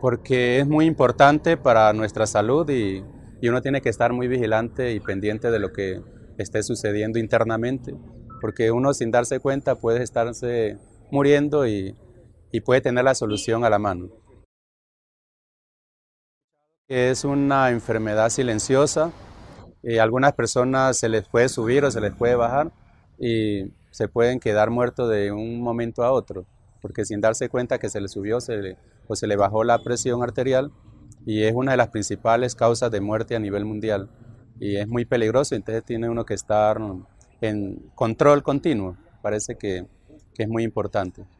porque es muy importante para nuestra salud y, uno tiene que estar muy vigilante y pendiente de lo que esté sucediendo internamente, porque uno sin darse cuenta puede estarse muriendo y, puede tener la solución a la mano. Es una enfermedad silenciosa, y eh, algunas personas se les puede subir o se les puede bajar y se pueden quedar muertos de un momento a otro porque sin darse cuenta que se le subió o se le bajó la presión arterial y es una de las principales causas de muerte a nivel mundial y es muy peligroso, entonces tiene uno que estar en control continuo, parece que es muy importante.